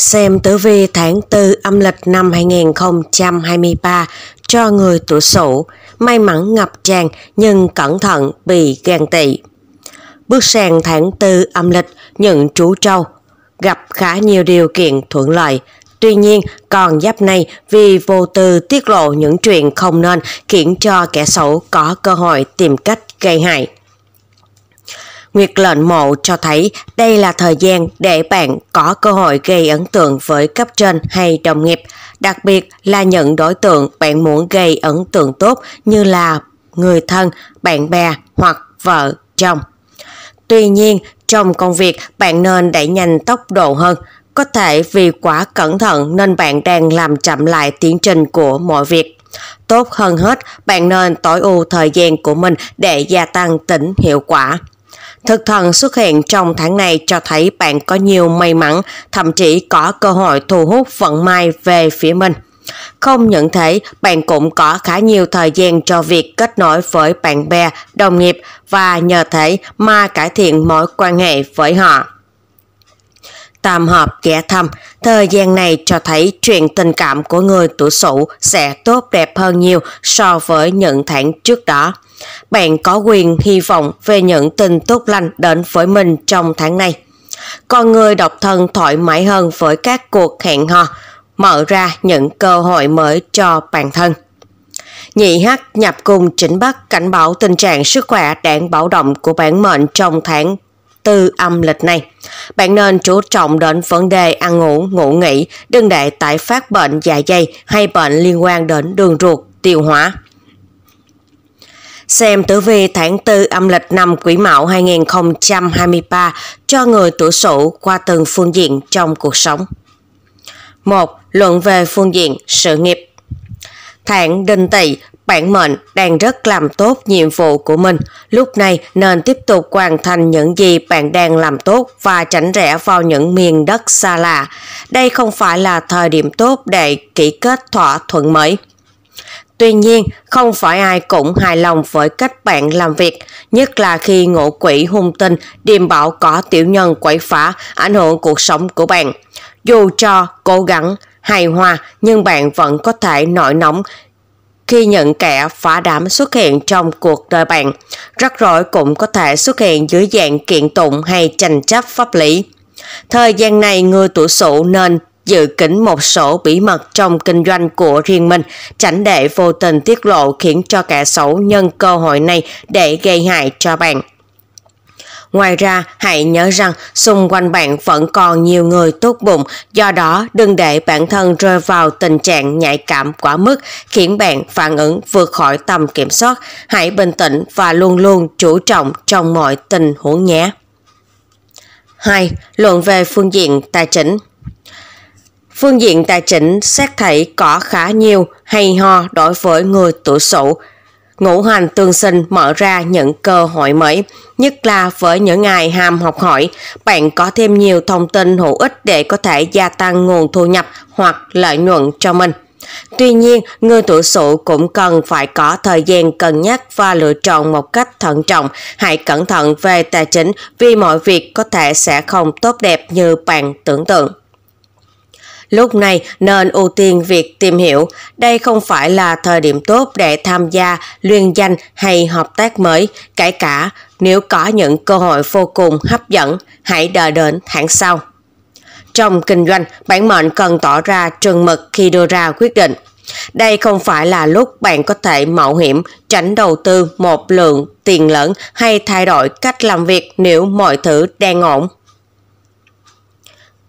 Xem tử vi tháng 4 âm lịch năm 2023 cho người tuổi Sửu, may mắn ngập tràn nhưng cẩn thận bị ghen tị. Bước sang tháng 4 âm lịch, những chú trâu gặp khá nhiều điều kiện thuận lợi. Tuy nhiên, còn giáp này vì vô tư tiết lộ những chuyện không nên khiến cho kẻ xấu có cơ hội tìm cách gây hại. Nguyệt lệnh mộ cho thấy đây là thời gian để bạn có cơ hội gây ấn tượng với cấp trên hay đồng nghiệp, đặc biệt là những đối tượng bạn muốn gây ấn tượng tốt như là người thân, bạn bè hoặc vợ, chồng. Tuy nhiên, trong công việc bạn nên đẩy nhanh tốc độ hơn. Có thể vì quá cẩn thận nên bạn đang làm chậm lại tiến trình của mọi việc. Tốt hơn hết, bạn nên tối ưu thời gian của mình để gia tăng tính hiệu quả. Thực thần xuất hiện trong tháng này cho thấy bạn có nhiều may mắn, thậm chí có cơ hội thu hút vận may về phía mình. Không những thế, bạn cũng có khá nhiều thời gian cho việc kết nối với bạn bè, đồng nghiệp và nhờ thế mà cải thiện mối quan hệ với họ. Tam hợp ghé thăm, thời gian này cho thấy chuyện tình cảm của người tuổi sửu sẽ tốt đẹp hơn nhiều so với những tháng trước đó. Bạn có quyền hy vọng về những tin tốt lành đến với mình trong tháng này. Con người độc thân thoải mái hơn với các cuộc hẹn hò, mở ra những cơ hội mới cho bản thân. Nhị Hắc nhập cung chỉnh Bắc cảnh báo tình trạng sức khỏe đáng báo động của bản mệnh trong tháng tư âm lịch này. Bạn nên chú trọng đến vấn đề ăn ngủ, ngủ nghỉ, đừng để tái phát bệnh dạ dày hay bệnh liên quan đến đường ruột, tiêu hóa xem tử vi tháng 4 âm lịch năm quý Mão 2023 cho người tuổi Sửu qua từng phương diện trong cuộc sống. 1. Luận về phương diện sự nghiệp. Tháng Đinh Tỵ, bản mệnh đang rất làm tốt nhiệm vụ của mình. Lúc này nên tiếp tục hoàn thành những gì bạn đang làm tốt và tránh rẽ vào những miền đất xa lạ. Đây không phải là thời điểm tốt để ký kết thỏa thuận mới. Tuy nhiên, không phải ai cũng hài lòng với cách bạn làm việc, nhất là khi ngộ quỷ hung tinh, điềm bạo có tiểu nhân quậy phá, ảnh hưởng cuộc sống của bạn. Dù cho cố gắng, hài hòa, nhưng bạn vẫn có thể nổi nóng khi những kẻ phá đám xuất hiện trong cuộc đời bạn. Rắc rối cũng có thể xuất hiện dưới dạng kiện tụng hay tranh chấp pháp lý. Thời gian này người tuổi sửu nên dự kín một số bí mật trong kinh doanh của riêng mình, tránh để vô tình tiết lộ khiến cho kẻ xấu nhân cơ hội này để gây hại cho bạn. Ngoài ra, hãy nhớ rằng xung quanh bạn vẫn còn nhiều người tốt bụng, do đó đừng để bản thân rơi vào tình trạng nhạy cảm quá mức khiến bạn phản ứng vượt khỏi tầm kiểm soát. Hãy bình tĩnh và luôn luôn chủ trọng trong mọi tình huống nhé. 2. Luận về phương diện tài chính Phương diện tài chính xét thấy có khá nhiều hay ho đối với người tuổi sửu. Ngũ hành tương sinh mở ra những cơ hội mới, nhất là với những ngày ham học hỏi, bạn có thêm nhiều thông tin hữu ích để có thể gia tăng nguồn thu nhập hoặc lợi nhuận cho mình. Tuy nhiên, người tuổi sửu cũng cần phải có thời gian cân nhắc và lựa chọn một cách thận trọng. Hãy cẩn thận về tài chính vì mọi việc có thể sẽ không tốt đẹp như bạn tưởng tượng. Lúc này nên ưu tiên việc tìm hiểu, đây không phải là thời điểm tốt để tham gia liên danh hay hợp tác mới, kể cả nếu có những cơ hội vô cùng hấp dẫn, hãy đợi đến tháng sau. Trong kinh doanh, bản mệnh cần tỏ ra trừng mực khi đưa ra quyết định. Đây không phải là lúc bạn có thể mạo hiểm tránh đầu tư một lượng tiền lớn hay thay đổi cách làm việc nếu mọi thứ đang ổn.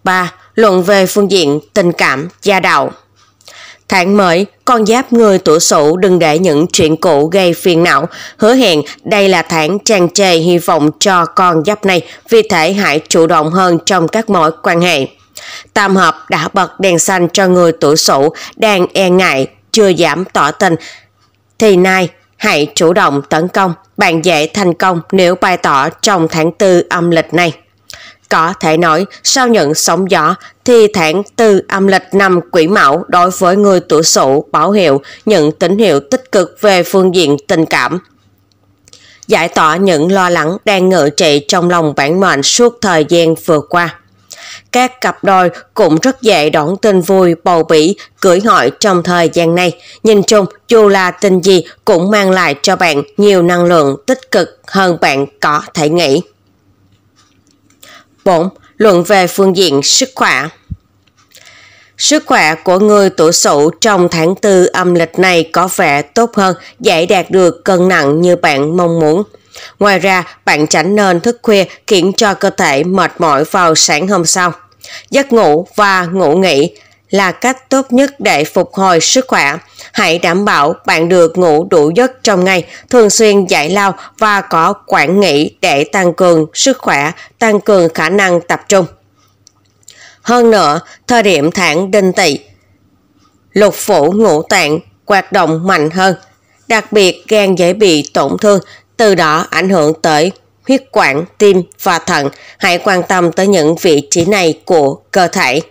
3 luận về phương diện tình cảm, gia đạo. Tháng mới, con giáp người tuổi sửu đừng để những chuyện cũ gây phiền não. Hứa hẹn đây là tháng tràn trề hy vọng cho con giáp này, vì thể hãy chủ động hơn trong các mối quan hệ. Tam hợp đã bật đèn xanh cho người tuổi sửu đang e ngại, chưa giảm tỏ tình. Thì nay, hãy chủ động tấn công, bạn dễ thành công nếu bày tỏ trong tháng Tư âm lịch này. Có thể nói, sau những sóng gió thì tháng từ âm lịch năm quỷ mão đối với người tuổi sửu báo hiệu những tín hiệu tích cực về phương diện tình cảm. Giải tỏa những lo lắng đang ngự trị trong lòng bản mệnh suốt thời gian vừa qua. Các cặp đôi cũng rất dễ đón tin vui, bầu bỉ, cưỡi hỏi trong thời gian này. Nhìn chung, dù là tin gì cũng mang lại cho bạn nhiều năng lượng tích cực hơn bạn có thể nghĩ. 4. Luận về phương diện sức khỏe Sức khỏe của người tuổi sửu trong tháng 4 âm lịch này có vẻ tốt hơn, dễ đạt được cân nặng như bạn mong muốn. Ngoài ra, bạn tránh nên thức khuya khiến cho cơ thể mệt mỏi vào sáng hôm sau. Giấc ngủ và ngủ nghỉ là cách tốt nhất để phục hồi sức khỏe. Hãy đảm bảo bạn được ngủ đủ giấc trong ngày, thường xuyên giải lao và có quản nghỉ để tăng cường sức khỏe, tăng cường khả năng tập trung. Hơn nữa, thời điểm tháng đinh tỵ, lục phủ ngũ tạng hoạt động mạnh hơn, đặc biệt gan dễ bị tổn thương, từ đó ảnh hưởng tới huyết quản, tim và thận. Hãy quan tâm tới những vị trí này của cơ thể.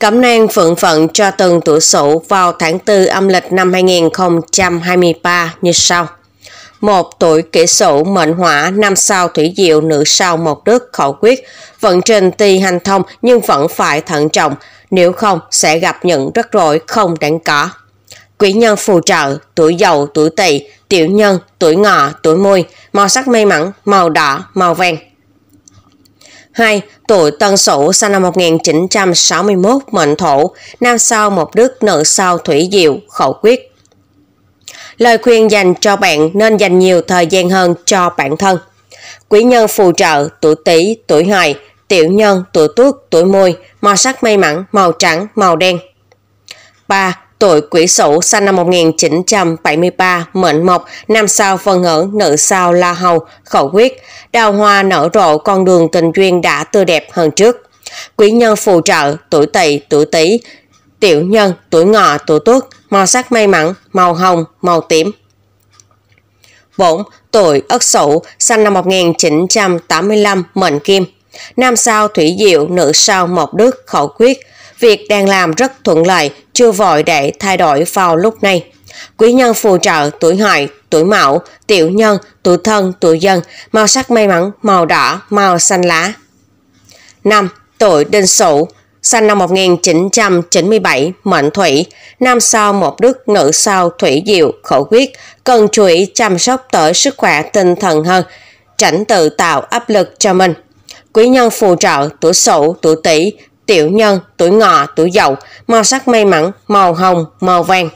Cẩm nang phượng phận cho từng tuổi sửu vào tháng 4 âm lịch năm 2023 như sau. Một tuổi kỷ sửu mệnh hỏa, năm sao thủy diệu, nữ sao mộc đức, khẩu quyết. Vận trình tuy hành thông nhưng vẫn phải thận trọng, nếu không sẽ gặp những rắc rối không đáng có. quý nhân phù trợ, tuổi dậu, tuổi tỵ, tiểu nhân, tuổi ngọ, tuổi mùi, màu sắc may mắn, màu đỏ, màu vàng. 2. Tuổi Tân Sửu sinh năm 1961 mệnh thổ, nam sao một đức nữ sao thủy diệu, khẩu quyết. Lời khuyên dành cho bạn nên dành nhiều thời gian hơn cho bản thân. Quý nhân phù trợ tuổi Tý, tuổi Hợi, tiểu nhân tuổi Tuất, tuổi Mùi, màu sắc may mắn, màu trắng, màu đen. 3. Tuổi quỷ sửu sinh năm 1973, mệnh mộc, nam sao phân ngữ, nữ sao la hầu, khẩu quyết. Đào hoa nở rộ con đường tình duyên đã tươi đẹp hơn trước. Quý nhân phù trợ, tuổi tỵ, tuổi tý, tiểu nhân, tuổi ngọ, tuổi tuất, màu sắc may mắn, màu hồng, màu tím. 4. Tuổi Ất Sửu, sinh năm 1985, mệnh kim. Nam sao Thủy Diệu, nữ sao Mộc Đức, khẩu quyết. Việc đang làm rất thuận lợi, chưa vội để thay đổi vào lúc này. Quý nhân phù trợ tuổi hợi, tuổi mão, tiểu nhân, tuổi thân, tuổi dân, màu sắc may mắn, màu đỏ, màu xanh lá. 5. Tuổi Đinh Sửu, sinh năm 1997, mệnh thủy, nam sao một đức, nữ sao thủy diệu, khẩu quyết, cần chú ý chăm sóc tới sức khỏe tinh thần hơn, tránh tự tạo áp lực cho mình. Quý nhân phù trợ tuổi Sửu, tuổi Tỵ, tiểu nhân, tuổi ngọ, tuổi dậu, màu sắc may mắn, màu hồng, màu vàng.